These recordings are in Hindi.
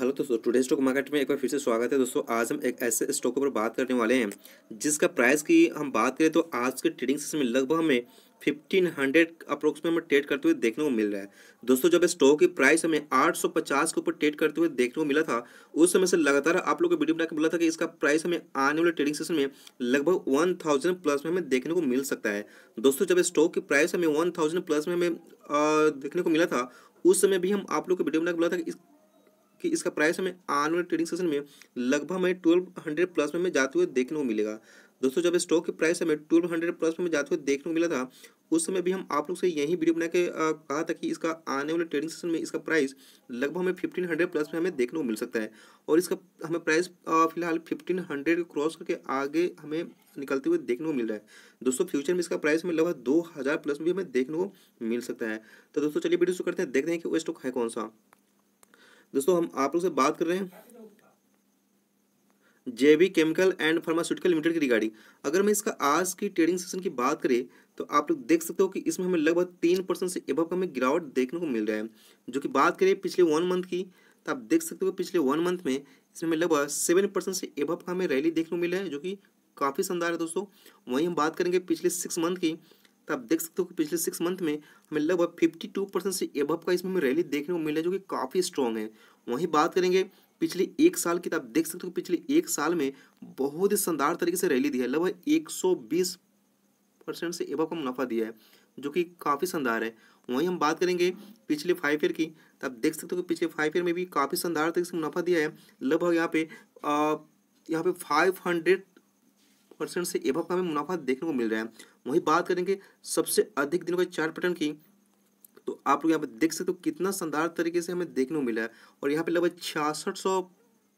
हेलो दोस्तों टुडे स्टॉक मार्केट में एक बार फिर से स्वागत है दोस्तों आज हम एक ऐसे स्टॉक पर बात करने वाले हैं जिसका प्राइस की हम बात करें तो आज के ट्रेडिंग सेशन में लगभग हमें फिफ्टीन हंड्रेड अप्रोक्स में हमें ट्रेड करते हुए देखने को मिल रहा है दोस्तों जब स्टॉक की प्राइस हमें 850 के ऊपर ट्रेड करते हुए देखने को मिला था उस समय से लगातार आप लोगों को वीडियो बनाकर बोला था कि इसका प्राइस हमें आने वाले ट्रेडिंग सेशन में लगभग 1000 प्लस में हमें देखने को मिल सकता है दोस्तों जब स्टॉक की प्राइस हमें थाउजेंड प्लस में हमें देखने को मिला था उस समय भी हम आप लोग को वीडियो बनाकर बोला था कि कि इसका प्राइस हमें आने वाले ट्रेडिंग सेशन में लगभग हमें ट्वेल्व हंड्रेड प्लस में हमें जाते हुए देखने को मिलेगा दोस्तों जब स्टॉक की प्राइस हमें ट्वेल्व हंड्रेड प्लस में जाते हुए देखने को मिला था उस समय भी हम आप लोग से यही वीडियो बना के कहा था कि इसका आने वाले ट्रेडिंग सेशन में इसका प्राइस लगभग हमें फिफ्टीन हंड्रेड प्लस में हमें देखने को मिल सकता है और इसका हमें प्राइस फिलहाल फिफ्टीन हंड्रेड क्रॉस करके आगे हमें निकलते हुए देखने को मिल रहा है दोस्तों फ्यूचर में इसका प्राइस हमें लगभग दो हज़ार प्लस में भी हमें देखने को मिल सकता है तो दोस्तों चलिए वीडियो शुरू करते हैं देखते हैं कि वो स्टॉक है कौन सा दोस्तों हम आप लोग से बात कर रहे हैं JB chemical and pharmaceutical limited की रिगार्डिंग अगर मैं इसका आज की ट्रेडिंग सेशन की बात करें तो आप लोग देख सकते हो कि इसमें हमें लगभग तीन परसेंट से एबव का हमें गिरावट देखने को मिल रहा है जो कि बात करें पिछले वन मंथ की तो आप देख सकते हो पिछले वन मंथ में इसमें हमें लगभग सेवन परसेंट से एबव का हमें रैली देखने को मिल रहा है जो कि काफ़ी शानदार है दोस्तों वहीं हम बात करेंगे पिछले सिक्स मंथ की तो आप देख सकते हो कि पिछले सिक्स मंथ में हमें लगभग फिफ्टी टू परसेंट से एबव का इसमें हमें रैली देखने को मिला जो कि काफ़ी स्ट्रॉन्ग है वहीं बात करेंगे पिछले एक साल की तो आप देख सकते हो पिछले एक साल में बहुत ही शानदार तरीके से रैली दी है लगभग एक सौ बीस परसेंट से एबव का मुनाफा दिया है जो कि काफ़ी शानदार है वहीं हम बात करेंगे पिछले फाइव ईयर की तो आप देख सकते हो कि पिछले फाइव ईयर में भी काफ़ी शानदार तरीके से मुनाफा दिया है लगभग यहाँ पे आ, यहाँ पे फाइव हंड्रेड परसेंट से एवं का हमें मुनाफा देखने को मिल रहा है वहीं बात करेंगे सबसे अधिक दिनों के चार्ट पैटर्न की तो आप लोग यहाँ पर देख सकते हो कितना शानदार तरीके से हमें देखने को मिला है और यहाँ पे लगभग छियासठ सौ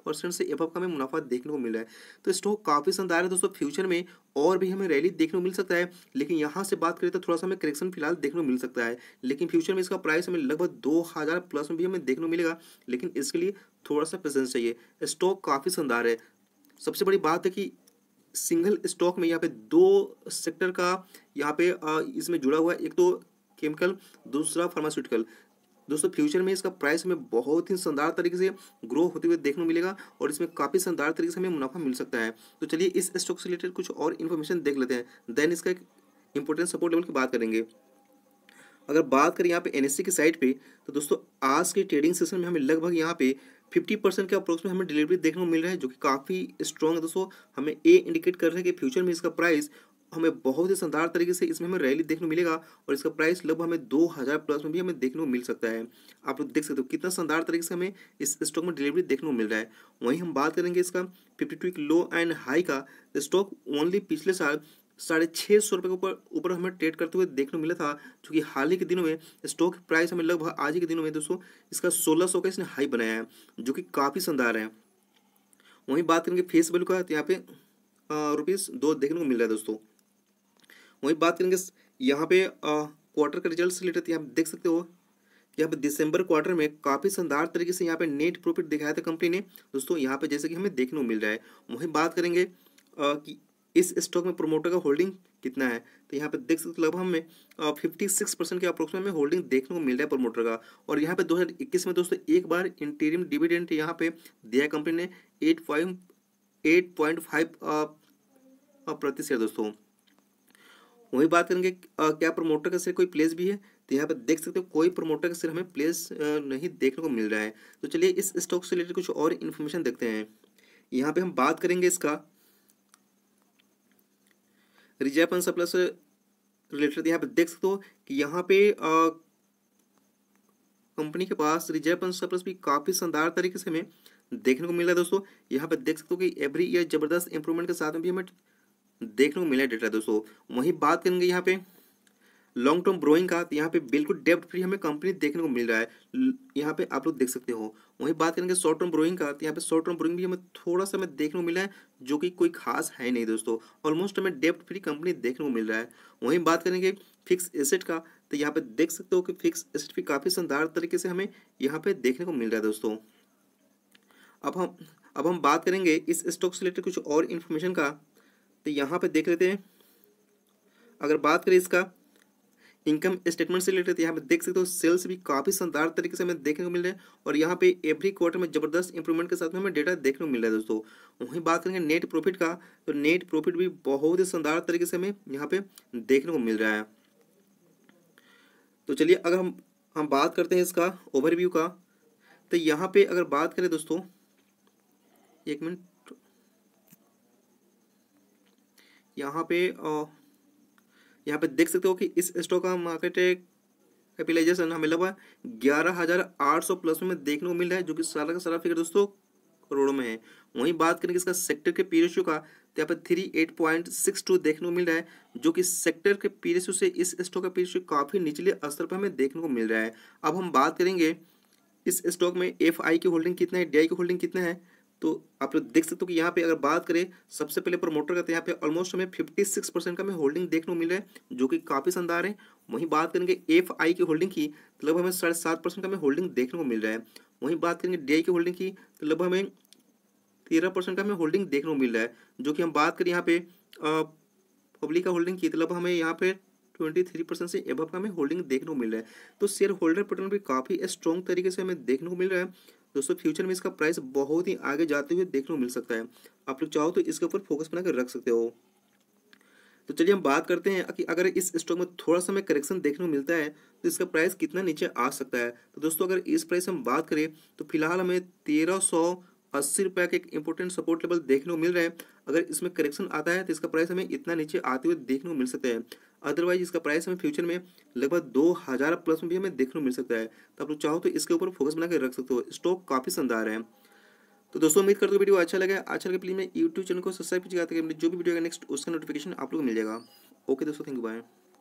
परसेंट से एबव का हमें मुनाफा देखने को मिल रहा है तो स्टॉक काफ़ी शानदार है दोस्तों फ्यूचर में और भी हमें रैली देखने को मिल सकता है लेकिन यहाँ से बात करें तो थोड़ा सा हमें करेक्शन फिलहाल देखने को मिल सकता है लेकिन फ्यूचर में इसका प्राइस हमें लगभग दो हज़ार प्लस में भी हमें देखने को मिलेगा लेकिन इसके लिए थोड़ा सा प्रेजेंस चाहिए स्टॉक काफ़ी शानदार है सबसे बड़ी बात है कि सिंगल स्टॉक में यहाँ पे दो सेक्टर का यहाँ पे इसमें जुड़ा हुआ है एक तो केमिकल दूसरा फार्मास्यूटिकल दोस्तों फ्यूचर में इसका प्राइस हमें बहुत ही शानदार तरीके से ग्रो होते हुए देखने को मिलेगा और इसमें काफ़ी शानदार तरीके से हमें मुनाफा मिल सकता है तो चलिए इस स्टॉक से रिलेटेड कुछ और इन्फॉर्मेशन देख लेते हैं देन इसका एक इंपॉर्टेंट सपोर्ट लेवल की बात करेंगे अगर बात करें यहाँ पे एनएससी e की साइड पे तो दोस्तों आज के ट्रेडिंग सेशन में हमें लगभग यहाँ पे फिफ्टी परसेंट के अप्रोक्स में हमें डिलीवरी देखने को मिल रहा है जो कि काफ़ी स्ट्रॉन्ग है दोस्तों हमें ए इंडिकेट कर रहा है कि फ्यूचर में इसका प्राइस हमें बहुत ही शानदार तरीके से इसमें हमें रैली देखने को मिलेगा और इसका प्राइस लगभग हमें दो हज़ार प्लस में भी हमें देखने को मिल सकता है आप लोग देख सकते हो कितना शानदार तरीके से हमें इस स्टॉक में डिलीवरी देखने को मिल रहा है वहीं हम बात करेंगे इसका fifty two low and high का स्टॉक ओनली पिछले साल साढ़े छः सौ रुपये के ऊपर ऊपर हमें ट्रेड करते हुए देखने को मिला था जो कि हाल ही के दिनों में स्टॉक प्राइस हमें लगभग आज के दिनों में दोस्तों इसका सोलह सौ का इसने हाई बनाया है जो कि काफ़ी शानदार है वहीं बात करेंगे फेस वैल्यू का तो यहाँ पे रुपीज़ दो देखने को मिल रहा है दोस्तों वहीं बात करेंगे यहाँ पे क्वार्टर का रिजल्ट रिलेटेड यहाँ देख सकते हो यहाँ पे दिसंबर क्वार्टर में काफ़ी शानदार तरीके से यहाँ पे नेट प्रॉफिट दिखाया था कंपनी ने दोस्तों यहाँ पे जैसे कि हमें देखने को मिल रहा है वहीं बात करेंगे आ, कि इस स्टॉक में प्रोमोटर का होल्डिंग कितना है तो यहाँ पे देख सकते लगभग मतलब हमें फिफ्टी सिक्स परसेंट के अप्रोक्सीमेट में होल्डिंग देखने को मिल रहा है प्रोमोटर का और यहाँ पे 2021 में दोस्तों एक बार इंटीरियम डिविडेंट यहाँ पे दिया कंपनी ने eight five eight point five प्रतिशत दोस्तों वही बात करेंगे क्या प्रोमोटर का सिर कोई प्लेस भी है तो यहाँ पर देख सकते हो कोई प्रोमोटर का सिर हमें प्लेस नहीं देखने को मिल रहा है तो चलिए इस स्टॉक से रिलेटेड कुछ और इन्फॉर्मेशन देखते हैं यहाँ पे हम बात करेंगे इसका रिजर्व सप्लस रिलेटेड यहाँ पे देख सकते हो कि यहाँ पे कंपनी के पास रिजर्व एंड भी काफ़ी शानदार तरीके से हमें देखने को मिला है दोस्तों यहाँ पे देख सकते हो कि एवरी ईयर जबरदस्त इंप्रूवमेंट के साथ में भी हमें देखने को मिला है डेटा दोस्तों वही बात करेंगे यहाँ पे लॉन्ग टर्म ब्रोइंग का तो यहाँ पे बिल्कुल डेप्ट फ्री हमें कंपनी देखने को मिल रहा है यहाँ पे आप लोग देख सकते हो वहीं बात करेंगे शॉर्ट टर्म ब्रोइंग का तो यहाँ पे शॉर्ट टर्म ब्रोइंग भी हमें थोड़ा सा हमें देखने को मिला है जो कि कोई खास है नहीं दोस्तों ऑलमोस्ट हमें डेप्ट फ्री कंपनी देखने को मिल रहा है वहीं बात करेंगे फिक्स एसेट का तो यहाँ पे देख सकते हो कि फिक्स एसेट भी काफ़ी शानदार तरीके से हमें यहाँ पे देखने को मिल रहा है दोस्तों अब हम अब हम बात करेंगे इस स्टॉक से रिलेटेड कुछ और इन्फॉर्मेशन का तो यहाँ पे देख लेते हैं अगर बात करें इसका इनकम स्टेटमेंट से रिलेटेड यहाँ पे देख सकते हो सेल्स भी काफ़ी शानदार तरीके से हमें देखने को मिल रहे हैं और यहाँ पे एवरी क्वार्टर में जबरदस्त इंप्रूवमेंट के साथ में हमें डेटा देखने को मिल रहा है दोस्तों वहीं बात करेंगे नेट प्रॉफिट का तो नेट प्रॉफिट भी बहुत ही शानदार तरीके से हमें यहाँ पे देखने को मिल रहा है तो चलिए अगर हम हम बात करते हैं इसका ओवरव्यू का तो यहाँ पे अगर बात करें दोस्तों एक मिनट यहाँ पे आ, यहाँ पे देख सकते हो कि इस स्टॉक का मार्केट कैपिटलाइजेशन हमें लगा ग्यारह हज़ार आठ सौ प्लस में देखने को मिल रहा है जो कि सारा का सारा फिगर दोस्तों करोड़ों में है वहीं बात करेंगे इसका सेक्टर के पी का तो यहाँ पर three eight point six two देखने को मिल रहा है जो कि सेक्टर के पी से इस स्टॉक का पी काफ़ी निचले स्तर पर हमें देखने को मिल रहा है अब हम बात करेंगे इस स्टॉक में एफ आई की होल्डिंग कितना है डी आई की होल्डिंग कितना है तो आप लोग देख सकते हो कि यहाँ पे अगर बात करें सबसे पहले प्रमोटर का तो यहाँ पे ऑलमोस्ट हमें 56 परसेंट का हमें होल्डिंग देखने को मिल रहा है जो कि काफ़ी शानदार है वहीं बात करेंगे एफ आई की होल्डिंग की तो लगभग हमें साढ़े सात परसेंट का हमें होल्डिंग देखने को मिल रहा है वहीं बात करेंगे डी आई की होल्डिंग की तो लगभग हमें तेरह परसेंट का हमें होल्डिंग देखने को मिल रहा है जो कि हम बात करें यहाँ पे पब्लिक का होल्डिंग की तो लगभग हमें यहाँ पे ट्वेंटी थ्री परसेंट से एबव का हमें होल्डिंग देखने को मिल रहा है तो शेयर होल्डर पैटर्न भी काफ़ी स्ट्रॉन्ग तरीके से हमें देखने को मिल रहा है दोस्तों फ्यूचर में इसका प्राइस बहुत ही आगे जाते हुए देखने को मिल सकता है आप लोग चाहो तो इसके ऊपर फोकस बनाकर रख सकते हो तो चलिए हम बात करते हैं कि अगर इस स्टॉक में थोड़ा सा करेक्शन देखने को मिलता है तो इसका प्राइस कितना नीचे आ सकता है तो दोस्तों अगर इस प्राइस हम बात करें तो फिलहाल हमें तेरह सौ अस्सी रुपये का एक इंपोर्टेंट सपोर्ट लेवल देखने को मिल रहा है अगर इसमें करेक्शन आता है तो इसका प्राइस हमें इतना नीचे आते हुए देखने को मिल सकता है अदरवाइज इसका प्राइस हमें फ्यूचर में लगभग दो हज़ार प्लस में भी हमें देखने को मिल सकता है तो आप लोग चाहो तो इसके ऊपर फोकस बना के रख सकते हो स्टॉक काफ़ी शानदार है तो दोस्तों उम्मीद करते हो वीडियो अच्छा लगे अच्छा लगे प्लीज मैं यूट्यूब चैनल को सब्सक्राइब कीजिएगा जो भी वीडियो का नेक्स्ट उसका नोटिफिकेशन आप लोग मिल जाएगा ओके दोस्तों थैंक यू बाय